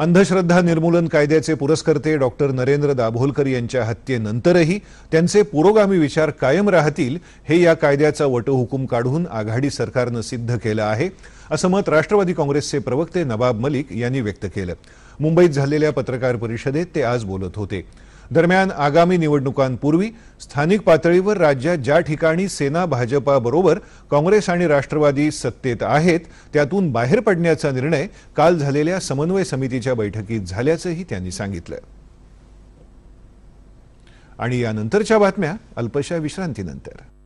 अंधश्रद्धा निर्मूलन कायद्याचे पुरस्कर्ते डॉक्टर नरेंद्र दाभोलकर यांच्या हत्येनंतरही त्यांचे पुरोगामी विचार कायम राहतील हे या कायद्याचा वटहुकूम काढून आघाडी सरकारनं सिद्ध केलं आहे असं मत राष्ट्रवादी काँग्रेसचे प्रवक्ते नवाब मलिक यांनी व्यक्त केलं मुंबईत झालेल्या पत्रकार परिषदेत ते आज बोलत होते दरम्यान आगामी निवडणुकांपूर्वी स्थानिक पातळीवर राज्यात ज्या ठिकाणी सेना भाजपाबरोबर काँग्रेस आणि राष्ट्रवादी सत्तेत आहेत त्यातून बाहेर पडण्याचा निर्णय काल झालेल्या समन्वय समितीच्या बैठकीत झाल्याचंही त्यांनी सांगितलं आणि यानंतरच्या बातम्या अल्पशा विश्रांतीनंतर